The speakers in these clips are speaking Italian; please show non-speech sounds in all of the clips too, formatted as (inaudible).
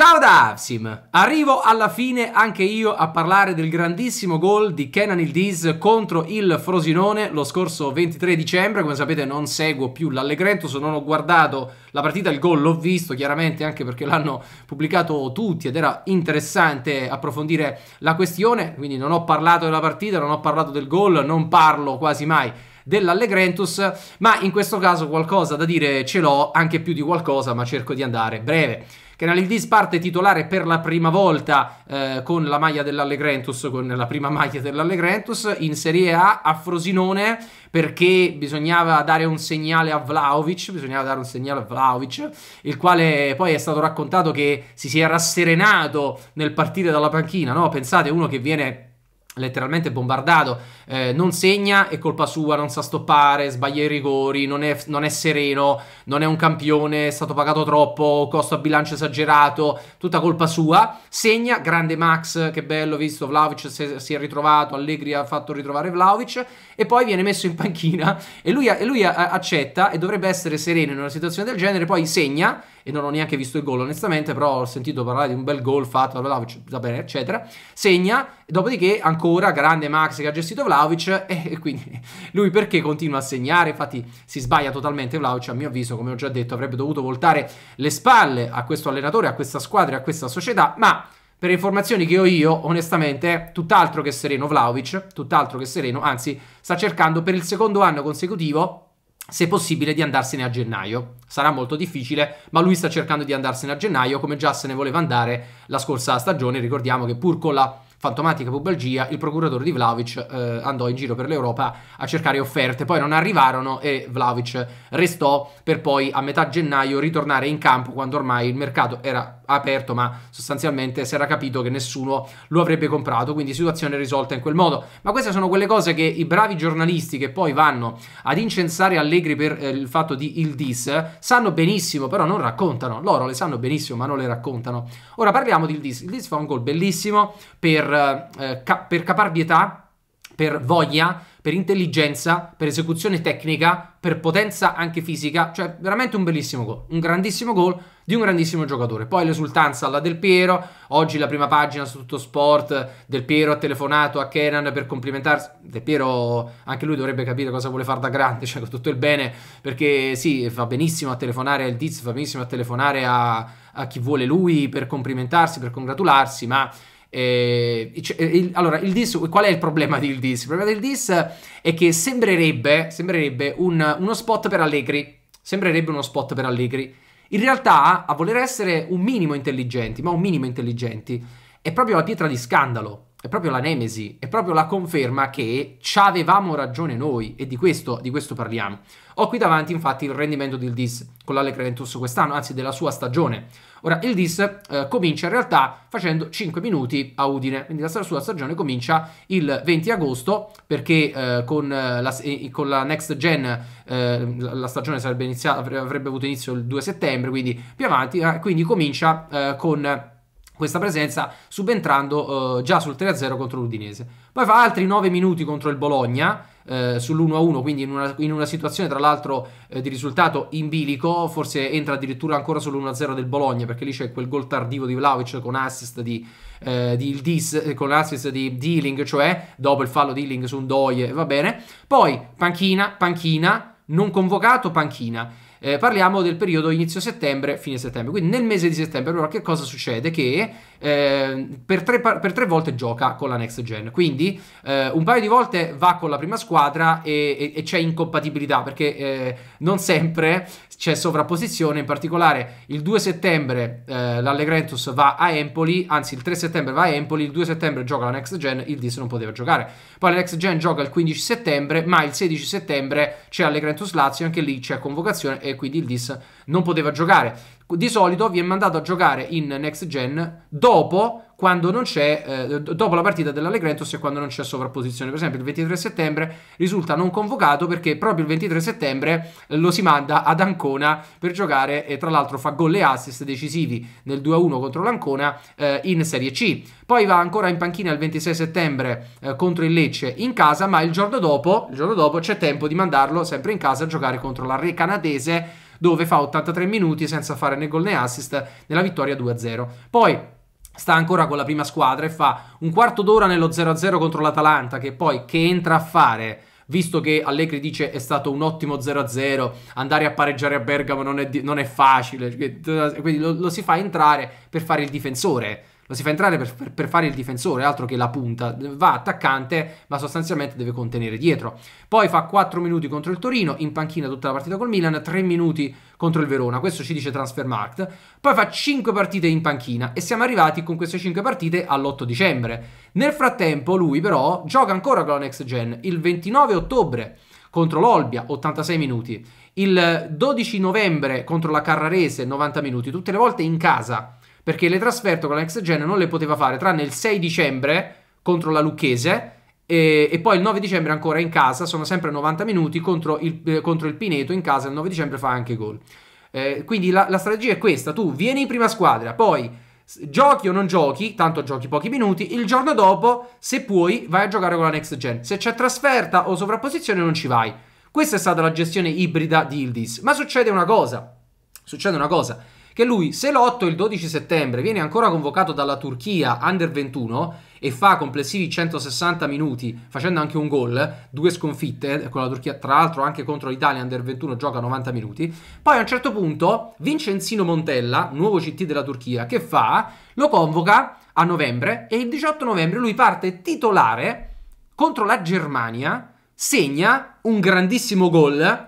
Ciao da Avsim! Arrivo alla fine anche io a parlare del grandissimo gol di Kenan Ildiz contro il Frosinone lo scorso 23 dicembre. Come sapete non seguo più l'Allegrentus, non ho guardato la partita, il gol l'ho visto chiaramente anche perché l'hanno pubblicato tutti ed era interessante approfondire la questione, quindi non ho parlato della partita, non ho parlato del gol, non parlo quasi mai dell'Allegrentus, ma in questo caso qualcosa da dire ce l'ho, anche più di qualcosa, ma cerco di andare breve che Canalidis parte titolare per la prima volta eh, con la maglia dell'Allegrentus, con la prima maglia dell'Allegrentus in Serie A a Frosinone perché bisognava dare un segnale a Vlaovic, bisognava dare un segnale a Vlaovic, il quale poi è stato raccontato che si sia rasserenato nel partire dalla panchina, no? Pensate uno che viene letteralmente bombardato, eh, non segna, è colpa sua, non sa stoppare, sbaglia i rigori, non è, non è, sereno, non è un campione, è stato pagato troppo, costo a bilancio esagerato, tutta colpa sua, segna, grande Max, che bello, visto, Vlaovic se, si è ritrovato, Allegri ha fatto ritrovare Vlaovic, e poi viene messo in panchina, e lui, e lui accetta, e dovrebbe essere sereno in una situazione del genere, poi segna, e non ho neanche visto il gol onestamente, però ho sentito parlare di un bel gol fatto da Vlaovic, va bene, eccetera. Segna, dopodiché ancora grande Max che ha gestito Vlaovic (laughs) e, quindi lui perché continua a segnare? Infatti si sbaglia totalmente Vlaovic, a mio avviso, come ho già detto, avrebbe dovuto voltare le spalle a questo allenatore, a questa squadra e a questa società, ma per informazioni che ho io, onestamente, tutt'altro che sereno Vlaovic, tutt'altro che sereno, anzi sta cercando per il secondo anno consecutivo se possibile, di andarsene a gennaio. Sarà molto difficile, ma lui sta cercando di andarsene a gennaio, come già se ne voleva andare la scorsa stagione. Ricordiamo che pur con la fantomatica pubalgia, il procuratore di Vlaovic eh, andò in giro per l'Europa a cercare offerte, poi non arrivarono e Vlaovic restò per poi a metà gennaio ritornare in campo quando ormai il mercato era aperto, ma sostanzialmente si era capito che nessuno lo avrebbe comprato, quindi situazione risolta in quel modo. Ma queste sono quelle cose che i bravi giornalisti che poi vanno ad incensare Allegri per eh, il fatto di il dis sanno benissimo, però non raccontano. Loro le sanno benissimo, ma non le raccontano. Ora parliamo di il dis. Il dis fa un gol bellissimo per, eh, eh ca- per caparbietà per voglia, per intelligenza, per esecuzione tecnica, per potenza anche fisica, cioè veramente un bellissimo gol, un grandissimo gol di un grandissimo giocatore. Poi l'esultanza alla Del Piero, oggi la prima pagina su tutto sport, Del Piero ha telefonato a Kenan per complimentarsi, Del Piero anche lui dovrebbe capire cosa vuole fare da grande, cioè con tutto il bene, perché sì, fa benissimo a telefonare al Diz, fa benissimo a telefonare a, a chi vuole lui per complimentarsi, per congratularsi, ma eh, eh, il, allora, il DIS, qual è il problema del DIS? Il problema del DIS è che sembrerebbe, sembrerebbe un, uno spot per Allegri. Sembrerebbe uno spot per Allegri. In realtà, a voler essere un minimo intelligenti, ma un minimo intelligenti, è proprio la pietra di scandalo è proprio la nemesi, è proprio la conferma che ci avevamo ragione noi e di questo, di questo parliamo. Ho qui davanti infatti il rendimento del DIS con l'Ale Creventus quest'anno, anzi della sua stagione. Ora il DIS eh, comincia in realtà facendo 5 minuti a Udine, quindi la sua stagione comincia il 20 agosto perché eh, con, eh, la, eh, con, la, next gen eh, la stagione avrebbe avuto inizio il 2 settembre, quindi più avanti, eh, quindi comincia con questa presenza subentrando eh, già sul 3-0 contro l'Udinese. Poi fa altri 9 minuti contro il Bologna eh, sull'1-1, quindi in una, in una, situazione tra l'altro eh, di risultato in bilico, forse entra addirittura ancora sull'1-0 del Bologna perché lì c'è quel gol tardivo di Vlaovic con assist di, eh, di Ildis, eh, con assist di Dealing, cioè dopo il fallo di Dealing su un Doie, va bene. Poi panchina, panchina, non convocato, panchina eh, parliamo del periodo inizio settembre, fine settembre. Quindi nel mese di settembre, allora che cosa succede? Che eh, per, tre, per, tre, volte gioca con la next gen, quindi eh, un paio di volte va con la prima squadra e, e, e c'è incompatibilità perché eh, non sempre c'è sovrapposizione, in particolare il 2 settembre eh, l'Allegrentus va a Empoli, anzi il 3 settembre va a Empoli, il 2 settembre gioca la next gen, il Dis non poteva giocare. Poi la next gen gioca il 15 settembre, ma il 16 settembre c'è Allegrentus Lazio, anche lì c'è convocazione e quindi il Dis non poteva giocare. Di solito viene mandato a giocare in next gen dopo quando non c'è, eh, dopo la partita dell'Allegrentos e quando non c'è sovrapposizione. Per esempio il 23 settembre risulta non convocato perché proprio il 23 settembre lo si manda ad Ancona per giocare e tra l'altro fa gol e assist decisivi nel 2-1 contro l'Ancona eh, in Serie C. Poi va ancora in panchina il 26 settembre eh, contro il Lecce in casa, ma il giorno dopo, il giorno dopo c'è tempo di mandarlo sempre in casa a giocare contro la Re Canadese dove fa 83 minuti senza fare né gol né assist nella vittoria 2-0. Poi sta ancora con la prima squadra e fa un quarto d'ora nello 0-0 contro l'Atalanta che poi che entra a fare visto che Allegri dice è stato un ottimo 0-0, andare a pareggiare a Bergamo non è, non è facile, quindi lo, lo si fa entrare per fare il difensore lo si fa entrare per, per, per, fare il difensore, altro che la punta, va attaccante ma sostanzialmente deve contenere dietro. Poi fa 4 minuti contro il Torino, in panchina tutta la partita col Milan, 3 minuti contro il Verona, questo ci dice Transfermarkt, poi fa 5 partite in panchina e siamo arrivati con queste 5 partite all'8 dicembre. Nel frattempo lui però gioca ancora con la Next Gen il 29 ottobre contro l'Olbia 86 minuti, il 12 novembre contro la Carrarese 90 minuti, tutte le volte in casa perché le trasferto con la Next Gen non le poteva fare, tranne il 6 dicembre contro la Lucchese e, e poi il 9 dicembre ancora in casa, sono sempre 90 minuti contro il, eh, contro il Pineto in casa, il 9 dicembre fa anche gol. Eh, quindi la, la strategia è questa, tu vieni in prima squadra, poi giochi o non giochi, tanto giochi pochi minuti, il giorno dopo, se puoi, vai a giocare con la next gen. Se c'è trasferta o sovrapposizione non ci vai. Questa è stata la gestione ibrida di Ildis. Ma succede una cosa, succede una cosa che lui se l'8 e il 12 settembre viene ancora convocato dalla Turchia under 21 e fa complessivi 160 minuti facendo anche un gol, due sconfitte eh, con la Turchia, tra l'altro anche contro l'Italia under 21 gioca 90 minuti, poi a un certo punto Vincenzino Montella, nuovo CT della Turchia, che fa? Lo convoca a novembre e il 18 novembre lui parte titolare contro la Germania, segna un grandissimo gol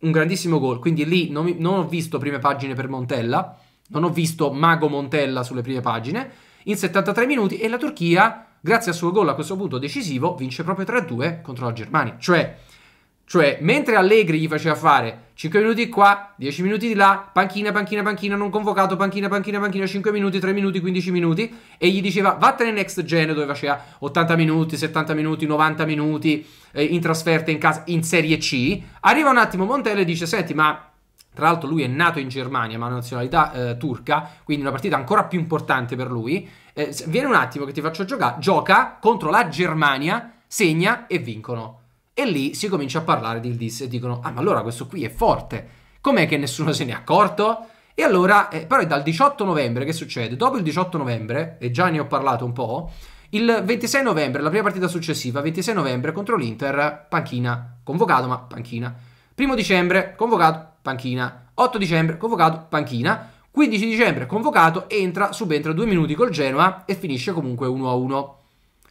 un grandissimo gol, quindi lì non, non ho visto prime pagine per Montella, non ho visto Mago Montella sulle prime pagine, in 73 minuti e la Turchia, grazie al suo gol a questo punto decisivo, vince proprio 3-2 contro la Germania. Cioè, cioè, mentre Allegri gli faceva fare 5 minuti qua, 10 minuti di là, panchina, panchina, panchina, non convocato, panchina, panchina, panchina, 5 minuti, 3 minuti, 15 minuti, e gli diceva vattene next gen dove faceva 80 minuti, 70 minuti, 90 minuti eh, in trasferta in casa, in Serie C, arriva un attimo Montella e dice, senti, ma tra l'altro lui è nato in Germania, ma ha nazionalità eh, turca, quindi una partita ancora più importante per lui. Eh, vieni un attimo che ti faccio giocare. Gioca contro la Germania, segna e vincono. E lì si comincia a parlare di Ildis e dicono, ah ma allora questo qui è forte, com'è che nessuno se ne è accorto? E allora, eh, però è dal 18 novembre che succede? Dopo il 18 novembre, e già ne ho parlato un po', il 26 novembre, la prima partita successiva, 26 novembre contro l'Inter, panchina, convocato ma panchina. Primo dicembre, convocato, panchina. 8 dicembre, convocato, panchina. 15 dicembre, convocato, entra, subentra due minuti col Genoa e finisce comunque 1-1.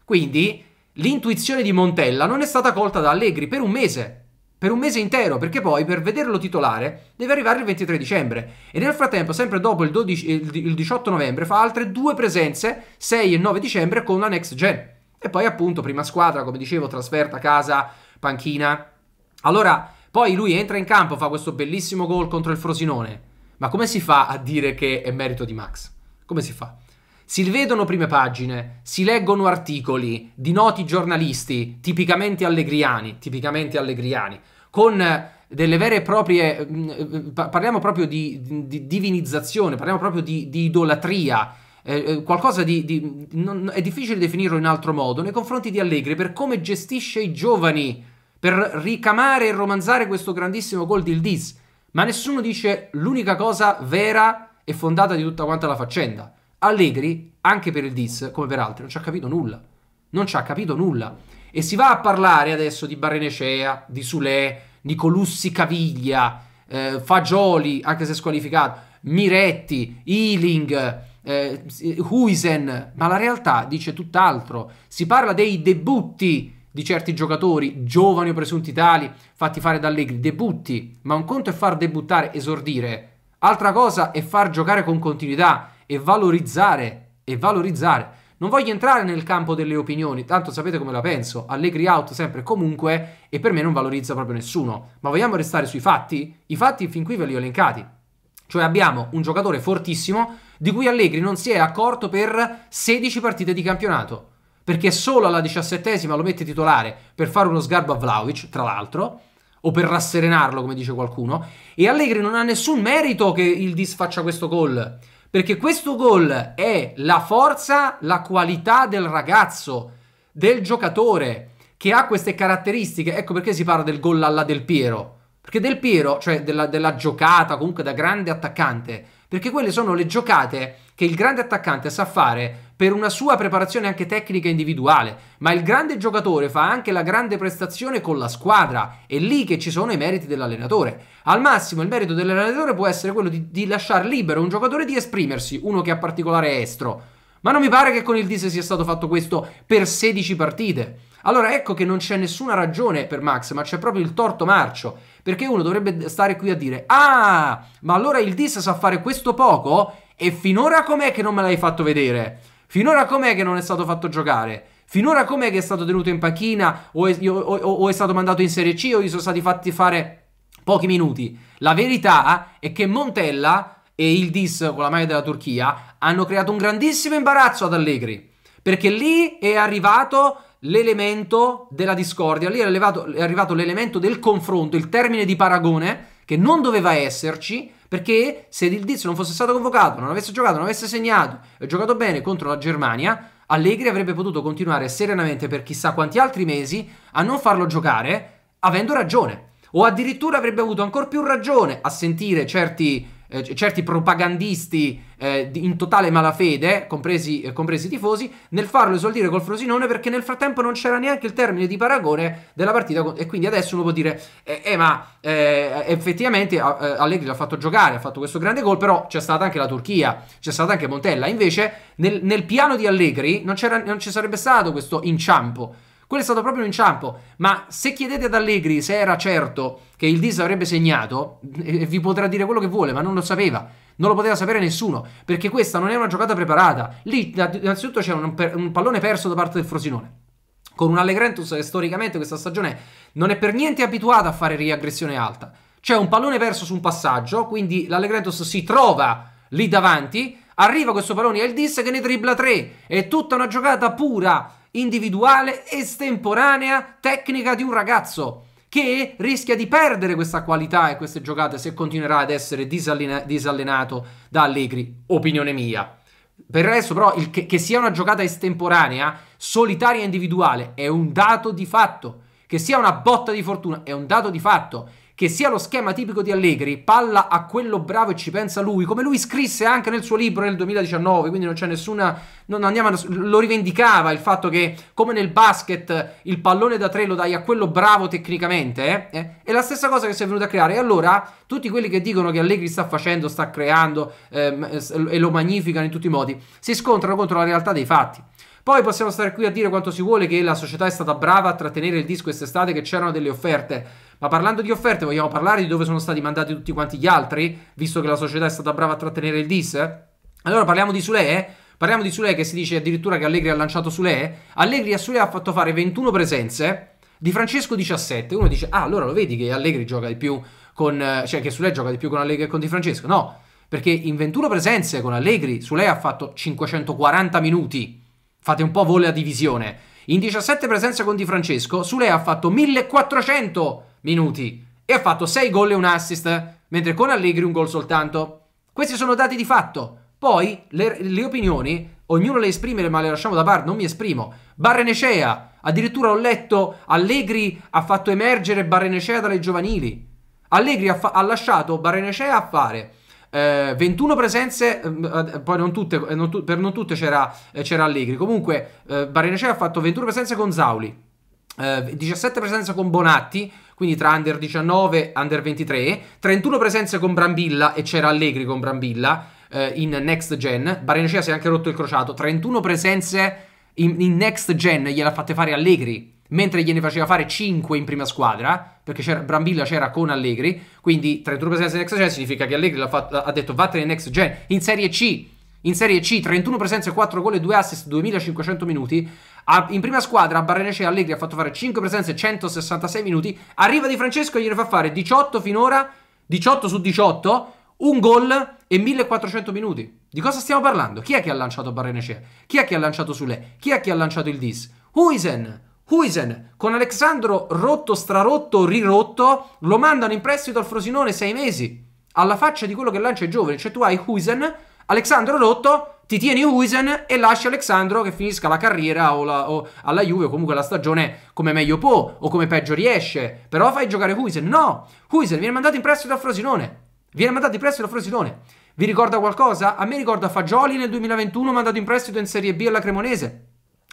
Quindi L'intuizione di Montella non è stata colta da Allegri per un mese. Per un mese intero, perché poi per vederlo titolare deve arrivare il 23 dicembre. E nel frattempo, sempre dopo il, 12, il 18 novembre, fa altre due presenze, 6 e 9 dicembre, con la next gen. E poi, appunto, prima squadra, come dicevo, trasferta, casa, panchina. Allora, poi lui entra in campo, fa questo bellissimo gol contro il Frosinone. Ma come si fa a dire che è merito di Max? Come si fa? Si vedono prime pagine, si leggono articoli di noti giornalisti, tipicamente allegriani, tipicamente allegriani, con delle vere e proprie, mm, parliamo proprio di, di divinizzazione, parliamo proprio di, di idolatria, eh, eh, qualcosa di, di non, è difficile definirlo in altro modo, nei confronti di Allegri per come gestisce i giovani, per ricamare e romanzare questo grandissimo gol di Ildiz, ma nessuno dice l'unica cosa vera e fondata di tutta quanta la faccenda. Allegri, anche per il DIS, come per altri, non ci ha capito nulla. Non ci ha capito nulla. E si va a parlare adesso di Barrenecea, di Sulè, Nicolussi Caviglia, eh, Fagioli, anche se squalificato, Miretti, Ealing, eh, Huisen, ma la realtà dice tutt'altro. Si parla dei debutti di certi giocatori, giovani o presunti tali, fatti fare da Allegri, debutti, ma un conto è far debuttare, esordire, altra cosa è far giocare con continuità e valorizzare, e valorizzare. Non voglio entrare nel campo delle opinioni, tanto sapete come la penso, Allegri out sempre e comunque e per me non valorizza proprio nessuno. Ma vogliamo restare sui fatti? I fatti fin qui ve li ho elencati. Cioè abbiamo un giocatore fortissimo di cui Allegri non si è accorto per 16 partite di campionato. Perché solo alla diciassettesima lo mette titolare per fare uno sgarbo a Vlaovic, tra l'altro, o per rasserenarlo, come dice qualcuno. E Allegri non ha nessun merito che il disfaccia questo gol perché questo gol è la forza, la qualità del ragazzo, del giocatore che ha queste caratteristiche. Ecco perché si parla del gol alla Del Piero. Perché Del Piero, cioè della, della giocata comunque da grande attaccante, perché quelle sono le giocate che il grande attaccante sa fare per una sua preparazione anche tecnica individuale, ma il grande giocatore fa anche la grande prestazione con la squadra, è lì che ci sono i meriti dell'allenatore. Al massimo il merito dell'allenatore può essere quello di, di lasciar libero un giocatore di esprimersi, uno che ha particolare estro. Ma non mi pare che con il Dise sia stato fatto questo per 16 partite. Allora ecco che non c'è nessuna ragione per Max, ma c'è proprio il torto marcio. Perché uno dovrebbe stare qui a dire: Ah, ma allora il Dis sa fare questo poco? E finora com'è che non me l'hai fatto vedere? Finora com'è che non è stato fatto giocare? Finora com'è che è stato tenuto in panchina o è, o, o, o è stato mandato in Serie C o gli sono stati fatti fare pochi minuti? La verità è che Montella e il DIS con la maglia della Turchia hanno creato un grandissimo imbarazzo ad Allegri perché lì è arrivato l'elemento della discordia, lì è, arrivato, è arrivato l'elemento del confronto, il termine di paragone che non doveva esserci perché se il Diz non fosse stato convocato, non avesse giocato, non avesse segnato e giocato bene contro la Germania, Allegri avrebbe potuto continuare serenamente per chissà quanti altri mesi a non farlo giocare avendo ragione. O addirittura avrebbe avuto ancora più ragione a sentire certi eh, certi propagandisti eh, in totale malafede, compresi, eh, compresi, i tifosi, nel farlo esordire col Frosinone perché nel frattempo non c'era neanche il termine di paragone della partita con... e quindi adesso uno può dire eh, eh ma eh, effettivamente Allegri l'ha fatto giocare, ha fatto questo grande gol, però c'è stata anche la Turchia, c'è stata anche Montella, invece nel, nel piano di Allegri non, non ci sarebbe stato questo inciampo quello è stato proprio un inciampo, ma se chiedete ad Allegri se era certo che il Dis avrebbe segnato, eh, eh, vi potrà dire quello che vuole, ma non lo sapeva. Non lo poteva sapere nessuno, perché questa non è una giocata preparata. Lì, innanzitutto, c'è un, un pallone perso da parte del Frosinone con un Allegrentus che eh, storicamente questa stagione non è per niente abituata a fare riaggressione alta. C'è un pallone perso su un passaggio, quindi l'Allegrentus si trova lì davanti, arriva questo pallone il Dis che ne tripla 3, è tutta una giocata pura individuale, estemporanea, tecnica di un ragazzo che rischia di perdere questa qualità e queste giocate se continuerà ad essere disallena- disallenato da Allegri, opinione mia. Per il resto, però, il che, che, sia una giocata estemporanea, solitaria e individuale, è un dato di fatto. Che sia una botta di fortuna, è un dato di fatto che sia lo schema tipico di Allegri, palla a quello bravo e ci pensa lui, come lui scrisse anche nel suo libro nel 2019, quindi non c'è nessuna... Non andiamo a, lo rivendicava il fatto che come nel basket il pallone da tre lo dai a quello bravo tecnicamente, eh, eh, è la stessa cosa che si è venuta a creare. E allora tutti quelli che dicono che Allegri sta facendo, sta creando eh, e lo magnificano in tutti i modi, si scontrano contro la realtà dei fatti. Poi possiamo stare qui a dire quanto si vuole che la società è stata brava a trattenere il disco quest'estate, che c'erano delle offerte. Ma parlando di offerte, vogliamo parlare di dove sono stati mandati tutti quanti gli altri, visto che la società è stata brava a trattenere il dis? Allora parliamo di Sule. Eh? Parliamo di Sule che si dice addirittura che Allegri ha lanciato Sule. Eh? Allegri a Sule ha fatto fare 21 presenze, di Francesco 17. Uno dice, ah, allora lo vedi che Allegri gioca di più con... cioè che Sule gioca di più con Allegri che con Di Francesco? No, perché in 21 presenze con Allegri Sule ha fatto 540 minuti. Fate un po' voi a divisione. In 17 presenze con Di Francesco, Sule ha fatto 1400 minuti e ha fatto 6 gol e un assist, mentre con Allegri un gol soltanto. Questi sono dati di fatto. Poi le, le opinioni, ognuno le esprime, ma le lasciamo da parte, non mi esprimo. Barrenecea, addirittura ho letto Allegri ha fatto emergere Barrenecea dalle giovanili. Allegri ha, fa- ha lasciato Barrenecea a fare eh, 21 presenze, eh, poi non tutte, eh, non tu- per non tutte c'era, eh, c'era Allegri. Comunque, eh, Barrenecea ha fatto 21 presenze con Zauli, 17 eh, presenze con Bonatti, quindi tra under 19 e under 23, 31 presenze con Brambilla e c'era Allegri con Brambilla eh, in next gen, Barenacea si è anche rotto il crociato, 31 presenze in, in next gen gliela fatte fare Allegri, mentre gliene faceva fare 5 in prima squadra, perché c'era, Brambilla c'era con Allegri, quindi 31 presenze in next gen significa che Allegri fatto, ha detto vattene in next gen, in Serie C in Serie C 31 presenze, 4 gol e 2 assist, 2500 minuti. in prima squadra a Barrenece Allegri ha fatto fare 5 presenze, 166 minuti. Arriva Di Francesco e gliene fa fare 18 finora, 18 su 18, un gol e 1400 minuti. Di cosa stiamo parlando? Chi è che ha lanciato Barrenece? Chi è che ha lanciato Sule? Chi è che ha lanciato il Dis? Huisen! Huisen con Alexandro rotto, strarotto, rirotto, lo mandano in prestito al Frosinone 6 mesi. Alla faccia di quello che lancia i giovani, cioè tu hai Huisen Alexandro rotto, ti tieni Huisen e lasci Alexandro che finisca la carriera o, la, o alla Juve o comunque la stagione come meglio può o come peggio riesce. Però fai giocare Huisen. No! Huisen viene mandato in prestito a Frosinone. Viene mandato in prestito a Frosinone. Vi ricorda qualcosa? A me ricorda Fagioli nel 2021 mandato in prestito in Serie B alla Cremonese.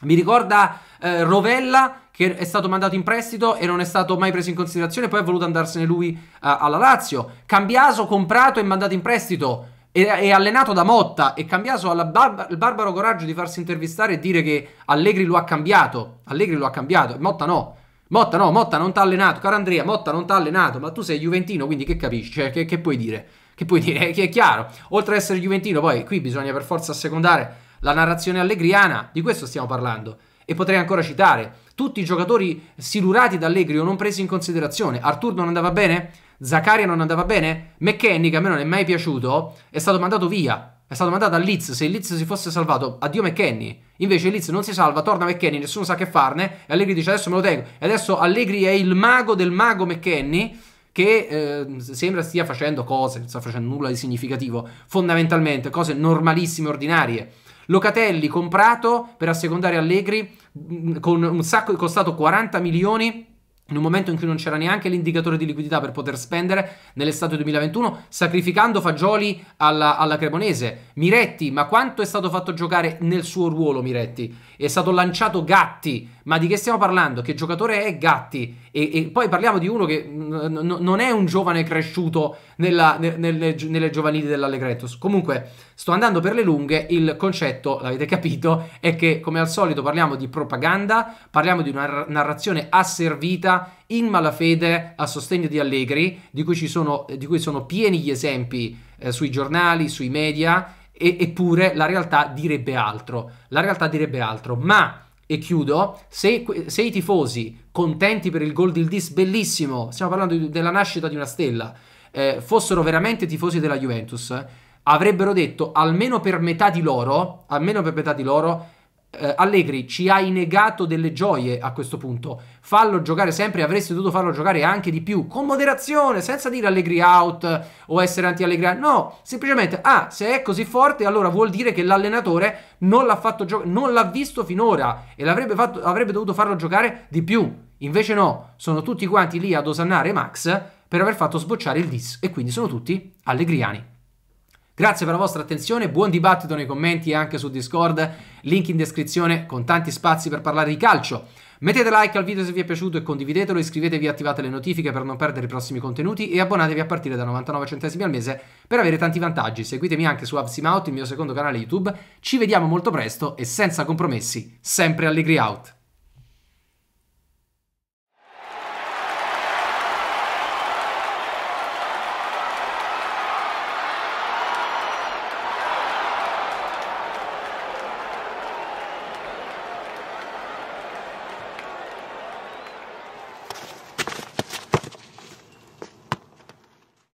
Mi ricorda eh, Rovella che è stato mandato in prestito e non è stato mai preso in considerazione, poi è voluto andarsene lui eh, alla Lazio. Cambiaso comprato e mandato in prestito è, allenato da Motta e cambiato ha bar- il barbaro coraggio di farsi intervistare e dire che Allegri lo ha cambiato. Allegri lo ha cambiato, Motta no. Motta no, Motta non ti ha allenato, caro Andrea, Motta non ti ha allenato, ma tu sei Juventino, quindi che capisci? Cioè, che, che, puoi dire? Che puoi dire? (laughs) Che è chiaro. Oltre ad essere Juventino, poi qui bisogna per forza assecondare la narrazione allegriana, di questo stiamo parlando e potrei ancora citare tutti i giocatori silurati da Allegri o non presi in considerazione. Artur non andava bene? Zaccaria non andava bene? McKenny, che a me non è mai piaciuto, è stato mandato via. È stato mandato a Leeds. Se il Leeds si fosse salvato, addio McKenny. Invece il Leeds non si salva, torna McKenny, nessuno sa che farne. E Allegri dice adesso me lo tengo. E adesso Allegri è il mago del mago McKenny che eh, sembra stia facendo cose, non sta facendo nulla di significativo, fondamentalmente cose normalissime, ordinarie Locatelli comprato per assecondare Allegri mm, con un sacco costato 40 milioni in un momento in cui non c'era neanche l'indicatore di liquidità per poter spendere nell'estate 2021, sacrificando Fagioli alla, alla, Cremonese. Miretti, ma quanto è stato fatto giocare nel suo ruolo Miretti? È stato lanciato Gatti, ma di che stiamo parlando? Che giocatore è Gatti? E, e poi parliamo di uno che n- n- non è un giovane cresciuto nella, ne- nelle, gi- nelle, giovanili dell'Allegretus. Comunque, sto andando per le lunghe. Il concetto, l'avete capito, è che come al solito parliamo di propaganda, parliamo di una r- narrazione asservita in malafede a sostegno di Allegri, di cui, sono, di cui sono, pieni gli esempi eh, sui giornali, sui media. E- eppure la realtà direbbe altro. La realtà direbbe altro, ma e chiudo, se, se, i tifosi contenti per il gol di Ildis, bellissimo, stiamo parlando di, della nascita di una stella, eh, fossero veramente tifosi della Juventus, avrebbero detto almeno per metà di loro, almeno per metà di loro, eh, Allegri ci hai negato delle gioie a questo punto. Fallo giocare sempre, avresti dovuto farlo giocare anche di più, con moderazione, senza dire Allegri out o essere anti-Allegri out. No, semplicemente, ah, se è così forte, allora vuol dire che l'allenatore non l'ha, fatto gio- non l'ha visto finora e fatto, avrebbe dovuto farlo giocare di più. Invece no, sono tutti quanti lì ad osannare Max per aver fatto sbocciare il dis e quindi sono tutti allegriani. Grazie per la vostra attenzione, buon dibattito nei commenti e anche su Discord, link in descrizione con tanti spazi per parlare di calcio. Mettete like al video se vi è piaciuto e condividetelo, iscrivetevi e attivate le notifiche per non perdere i prossimi contenuti e abbonatevi a partire da 99 centesimi al mese per avere tanti vantaggi. Seguitemi anche su Avsimout, il mio secondo canale YouTube. Ci vediamo molto presto e senza compromessi, sempre Allegri Out!